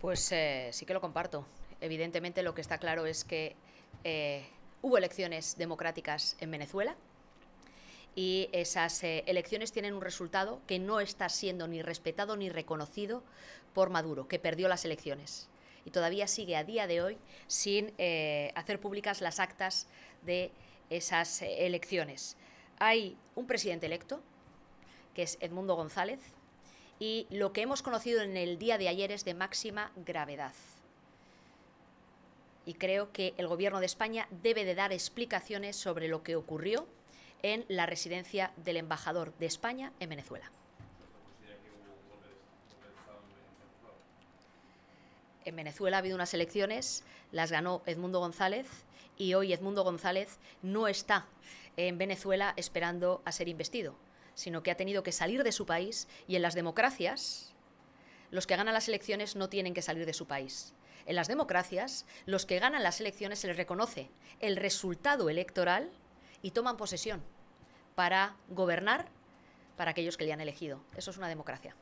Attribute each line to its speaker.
Speaker 1: Pues eh, sí que lo comparto. Evidentemente lo que está claro es que eh, hubo elecciones democráticas en Venezuela y esas eh, elecciones tienen un resultado que no está siendo ni respetado ni reconocido por Maduro, que perdió las elecciones. Y todavía sigue a día de hoy sin hacer públicas las actas de esas elecciones. Hay un presidente electo, que es Edmundo González, y lo que hemos conocido en el día de ayer es de máxima gravedad. Y creo que el Gobierno de España debe de dar explicaciones sobre lo que ocurrió en la residencia del embajador de España en Venezuela. En Venezuela ha habido unas elecciones, las ganó Edmundo González y hoy Edmundo González no está en Venezuela esperando a ser investido sino que ha tenido que salir de su país y en las democracias los que ganan las elecciones no tienen que salir de su país. En las democracias los que ganan las elecciones se les reconoce el resultado electoral y toman posesión para gobernar
Speaker 2: para aquellos que le han elegido. Eso es una democracia.